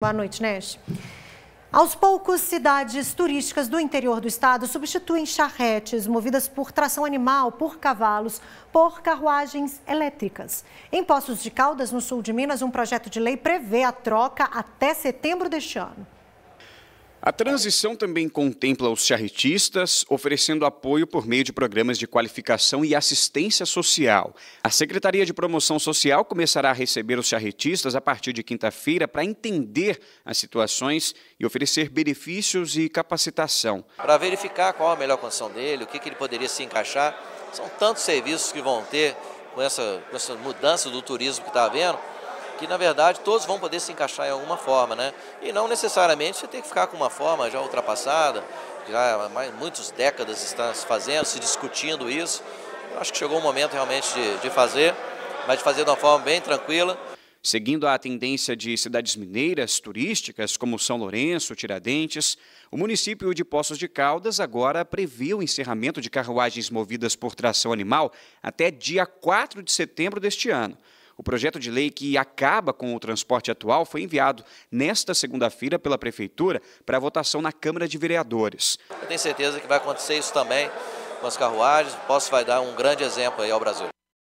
Boa noite, Nesh. Aos poucos, cidades turísticas do interior do estado substituem charretes movidas por tração animal, por cavalos, por carruagens elétricas. Em Poços de Caldas, no sul de Minas, um projeto de lei prevê a troca até setembro deste ano. A transição também contempla os charretistas, oferecendo apoio por meio de programas de qualificação e assistência social. A Secretaria de Promoção Social começará a receber os charretistas a partir de quinta-feira para entender as situações e oferecer benefícios e capacitação. Para verificar qual a melhor condição dele, o que, ele poderia se encaixar, são tantos serviços que vão ter com essa, com essa mudança do turismo que está havendo que na verdade todos vão poder se encaixar em alguma forma, né? E não necessariamente você tem que ficar com uma forma já ultrapassada, já há mais, muitas décadas está se fazendo, se discutindo isso. Eu acho que chegou o momento realmente de, de fazer, mas de fazer de uma forma bem tranquila. Seguindo a tendência de cidades mineiras turísticas como São Lourenço, Tiradentes, o município de Poços de Caldas agora prevê o encerramento de carruagens movidas por tração animal até dia 4 de setembro deste ano. O projeto de lei que acaba com o transporte atual foi enviado nesta segunda-feira pela Prefeitura para votação na Câmara de Vereadores. Eu tenho certeza que vai acontecer isso também com as carruagens. Posso vai dar um grande exemplo aí ao Brasil.